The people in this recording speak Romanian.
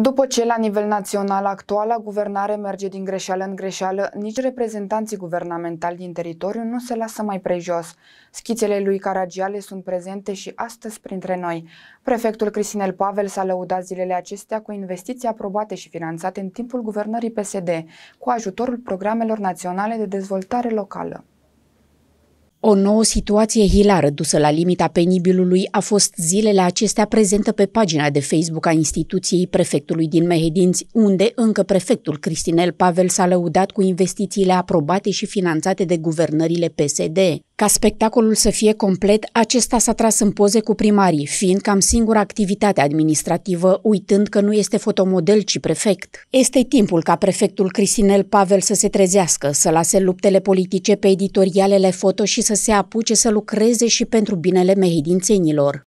După ce la nivel național actuala guvernare merge din greșeală în greșeală, nici reprezentanții guvernamentali din teritoriu nu se lasă mai prejos. Schițele lui Caragiale sunt prezente și astăzi printre noi. Prefectul Cristinel Pavel s-a lăudat zilele acestea cu investiții aprobate și finanțate în timpul guvernării PSD, cu ajutorul programelor naționale de dezvoltare locală. O nouă situație hilară dusă la limita penibilului a fost zilele acestea prezentă pe pagina de Facebook a instituției prefectului din Mehedinți, unde încă prefectul Cristinel Pavel s-a lăudat cu investițiile aprobate și finanțate de guvernările PSD. Ca spectacolul să fie complet, acesta s-a tras în poze cu primarii, fiind cam singura activitate administrativă, uitând că nu este fotomodel, ci prefect. Este timpul ca prefectul Cristinel Pavel să se trezească, să lase luptele politice pe editorialele foto și să se apuce să lucreze și pentru binele mehidințenilor.